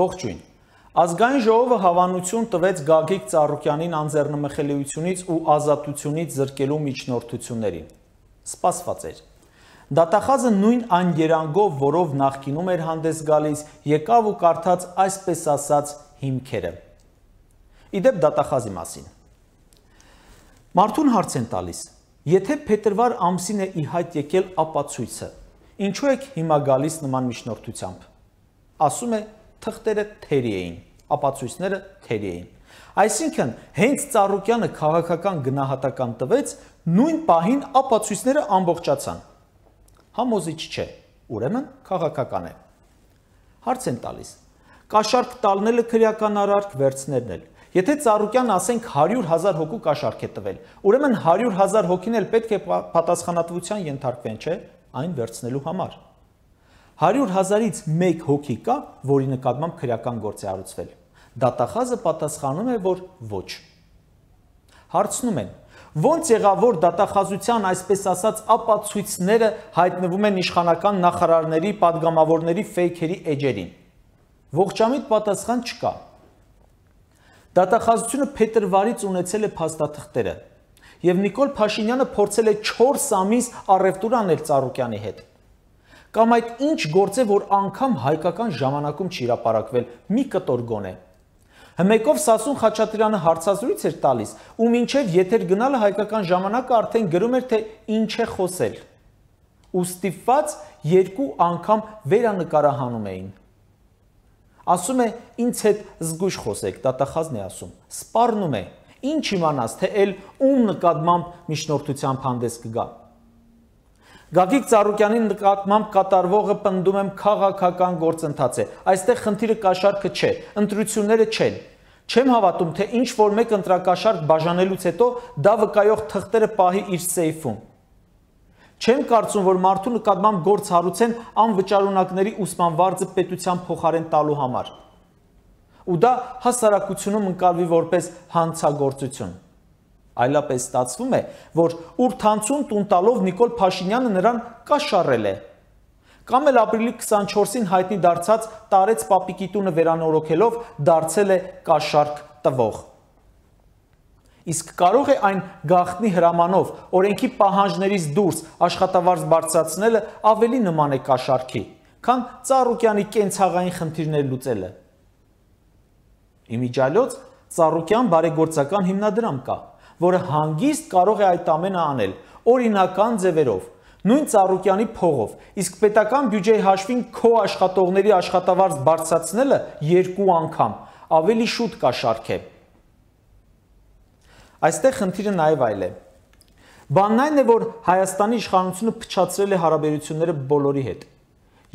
Ողջույն։ Ազգային ժողովը հավանություն տվեց Գագիկ Ծառուկյանին անձեռնմխելիությունից ու ազատությունից զրկելու միջնորդություններին։ Սպասված էր։ Դատախազը նույն անգերանգով, որով նախկինում էր հանդես գալիս, եկավ ու կարդաց այսպես ասած հիմքերը։ Իդեպ դատախազի մասին։ Մարդուն հարց են տալիս. եթե փետրվար ամսին է ի հայտ եկել ապացույցը, ինչու եք հիմա գալիս նման միջնորդությամբ։ Ասում է թղթերը թերի էին, ապացույցները թերի էին։ Այսինքն, հենց Ծառուկյանը քաղաքական գնահատական տվեց, նույն պահին ապացույցները ամբողջացան։ Համոզիչ չէ, ուրեմն քաղաքական է։ Հարց են տալիս. Կաշառք տալնելը քրեական արարք վերցնելն էլ։ Եթե Ծառուկյան ասենք 100.000 հոգու կաշառք է տվել, ուրեմն 100.000 հոգին էլ պետք է պատասխանատվության ենթարկվեն, չէ՞, այն վերցնելու համար։ 100 հազարից 1 հոգի կա, որի նկատմամբ քրական գործ է արուցվել։ Դատախազը պատասխանում է, որ ոչ։ Հարցնում են. Ոնց եղավ որ դատախազության այսպես ասած ապացույցները հայտնվում են իշխանական նախարարների, падգամավորների ֆեյքերի էջերին։ Ողջամիտ պատասխան չկա։ Դատախազությունը փետրվարից ունեցել է փաստաթղթերը, եւ Նիկոլ Փաշինյանը փորձել է 4 ամիս առևտուր անել Ծառուկյանի հետ Կամ այդ ինչ գործ է, որ անգամ հայկական ժամանակում չի իրապարակվել, մի կտոր գոն է։ Հմեկով Սասուն Խաչատրյանը հարցազրույց էր տալիս, ու մինչև եթեր գնալը հայկական ժամանակը արդեն գրում էր, թե ինչ է խոսել։ Ու ստիպված երկու անգամ վերանկարահանում էին։ Ասում է, ինձ հետ զգույշ խոսեք, տատախազն է ասում։ Սպառնում է։ Ինչ իմանաս, թե ել ում նկատմամբ միջնորդությամբ հանդես կգա։ Գագիկ Ծառուկյանի նկատմամբ կատարվողը պնդում եմ քաղաքական գործընթաց է։ Այստեղ խնդիրը կաշառքը չէ, ընտրությունները չեն։ Չեմ հավատում, թե ինչ որ մեկ ընտրակաշարք բաժանելուց հետո դա վկայող թղթերը պահի իր սեյֆում։ Չեմ կարծում, որ մարդու նկատմամբ գործ հարուցեն անվճարունակների ուսման վարձը պետության փոխարեն տալու համար։ Ու դա հասարակությունում ընկալվի որպես հանցագործություն։ Այլապես ստացվում է, որ ուրթանցուն տուն տալով Նիկոլ Փաշինյանը նրան կաշառել է։ Կամ էլ ապրիլի 24-ին հայտնի դարձած տարեց պապիկի տունը վերանորոգելով դարձել է կաշառք տվող։ Իսկ կարող է այն գախտնի հրամանով օրենքի պահանջներից դուրս աշխատավարձ բարձրացնելը ավելի նման է կաշառքի, քան Ծառուկյանի կենցաղային խնդիրներ լուծելը։ Իմիջալոց Ծառուկյան բարեգործական հիմնադրամ կա որը հանգիստ կարող է այդ ամենը անել, օրինական ձևերով, նույն ծառուկյանի փողով, իսկ պետական բյուջեի հաշվին քո աշխատողների աշխատավարձ բարձրացնելը երկու անգամ ավելի շուտ կա շարքե։ Այստեղ խնդիրը նաև այլ է։ Բանն այն է, որ Հայաստանի իշխանությունը փչացրել է հարաբերությունները բոլորի հետ։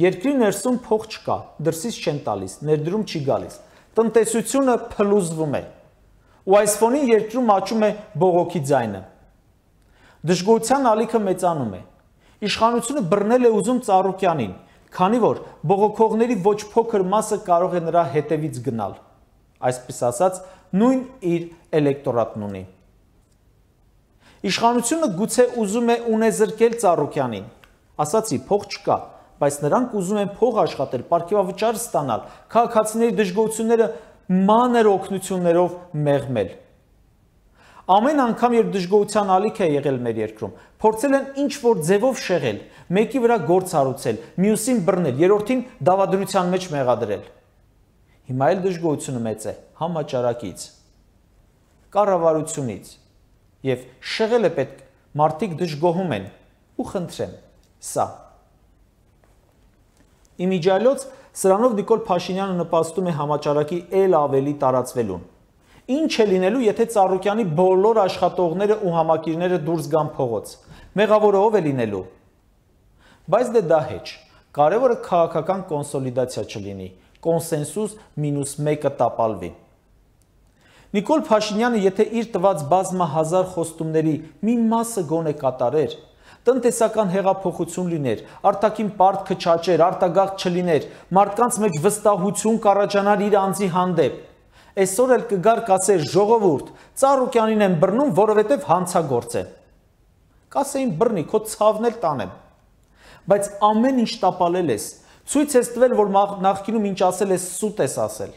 Երկրի ներսում փող չկա, դրսից չեն տալիս, ներդրում չի գալիս։ Տնտեսությունը փլուզվում է ու այս ֆոնին երկրում աճում է բողոքի ձայնը։ Դժգոհության ալիքը մեծանում է։ Իշխանությունը բռնել է ուզում Ծառուկյանին, քանի որ բողոքողների ոչ փոքր մասը կարող է նրա հետևից գնալ։ Այսպես ասած, նույն իր էլեկտորատն ունի։ Իշխանությունը գուցե ուզում է ունեզրկել Ծառուկյանին։ Ասացի, փող չկա, բայց նրանք ուզում են փող աշխատել, ապարքեվավճար ստանալ, քաղաքացիների դժգոհությունները մանր օգնություններով մեղմել։ Ամեն անգամ, երբ դժգոհության ալիք է եղել մեր երկրում, փորձել են ինչ որ ձևով շեղել, մեկի վրա գործ արուցել, մյուսին բռնել, երրորդին դավադրության մեջ մեղադրել։ Հիմա էլ դժգոհությունը մեծ է համաճարակից, կառավարությունից եւ շեղել է պետք մարդիկ դժգոհում են ու խնդրեմ սա Ի միջայլոց սրանով Նիկոլ Փաշինյանը նպաստում է համաճարակի ել ավելի տարածվելուն։ Ինչ է լինելու, եթե Ծառուկյանի բոլոր աշխատողները ու համակիրները դուրս գան փողոց։ Մեղավորը ով է լինելու։ Բայց դե դա հեչ։ Կարևորը քաղաքական կոնսոլիդացիա չլինի, կոնսենսուս մինուս 1-ը տապալվի։ Նիկոլ Փաշինյանը, եթե իր տված բազմահազար խոստումների մի մասը գոնե կատարեր, տնտեսական հեղափոխություն լիներ, արտակին պարտքը չաճեր, արտագաղթ չլիներ, մարդկանց մեջ վստահություն կառաջանար իր անձի հանդեպ։ Այսօր էլ կգար կասեր ժողովուրդ, ծառուկյանին են բռնում, որովհետև հանցագործ է։ Կասեին բռնի, քո ցավն էլ տանեմ։ Բայց ամեն ինչ տապալել ես, ցույց ես տվել, որ նախկինում ինչ ասել ես, սուտ ես ասել։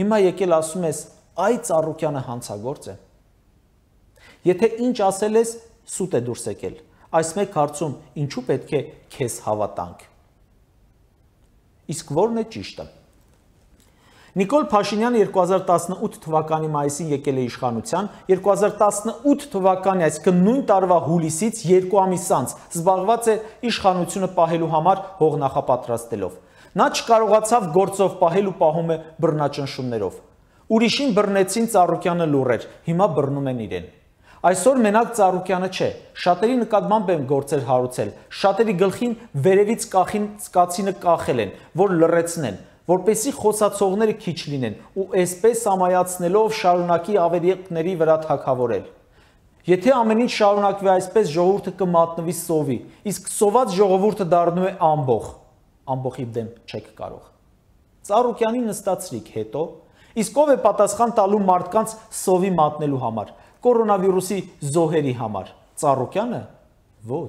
Հիմա եկել ասում ես, այ ծառուկյանը հանցագործ է։ Եթե ինչ ասել ես, սուտ է դուրս եկել։ Այս մեկ հարցում ինչու պետք է քեզ հավատանք։ Իսկ ո՞րն է ճիշտը։ Նիկոլ Փաշինյանը 2018 թվականի մայիսին եկել է իշխանության, 2018 թվականի, այսինքն նույն տարվա հուլիսից 2 ամիս անց զբաղված է իշխանությունը պահելու համար հող նախապատրաստելով։ Նա չկարողացավ գործով պահել ու պահում է բռնաճնշումներով։ Ուրիշին բռնեցին Ծառուկյանը լուրեր, հիմա բռնում են իրեն։ Այսօր մենակ Ծառուկյանը չէ, շատերի նկատմամբ եմ գործեր հարուցել, շատերի գլխին վերևից կախին սկացինը կախել են, որ լրացնեն, որպեսի խոսացողները քիչ լինեն ու այսպես ամայացնելով շարունակի ավերիների վրա թակավորել։ Եթե ամեն ինչ շարունակվի այսպես, ժողովուրդը կմատնվի սովի, իսկ սոված ժողովուրդը դառնում է ամբող։ Ամբողի դեմ չեք կարող։ Ծառուկյանին նստացրիք հետո, իսկ ով է պատասխան տալու մարդկանց սովի մատնելու համար կորոնավիրուսի զոհերի համար։ Ծառուկյանը ոչ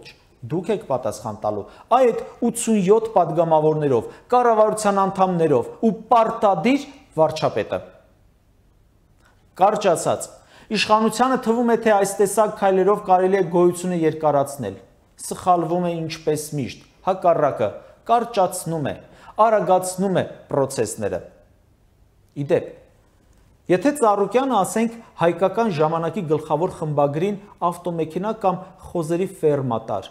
դուք եք պատասխան տալու այդ 87 падգամավորներով, կառավարության անդամներով ու պարտադիր վարչապետը։ Կարճ ասած, իշխանությանը թվում է թե այս տեսակ քայլերով կարելի է գոյությունը երկարացնել։ Սխալվում է ինչպես միշտ, հակառակը կարճացնում է, արագացնում է process-ները։ Իդեպ, Եթե Ծառուկյանը ասենք հայկական ժամանակի գլխավոր խմբագրին ավտոմեքենա կամ խոզերի ֆերմատար,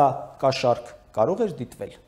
դա կաշարք կարող էր դիտվել։